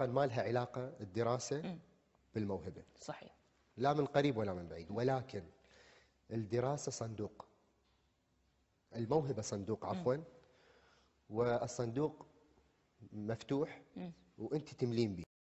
اطلاقا ما لها علاقه الدراسه بالموهبه صحيح لا من قريب ولا من بعيد ولكن الدراسه صندوق الموهبه صندوق عفوا والصندوق مفتوح وانت تملين به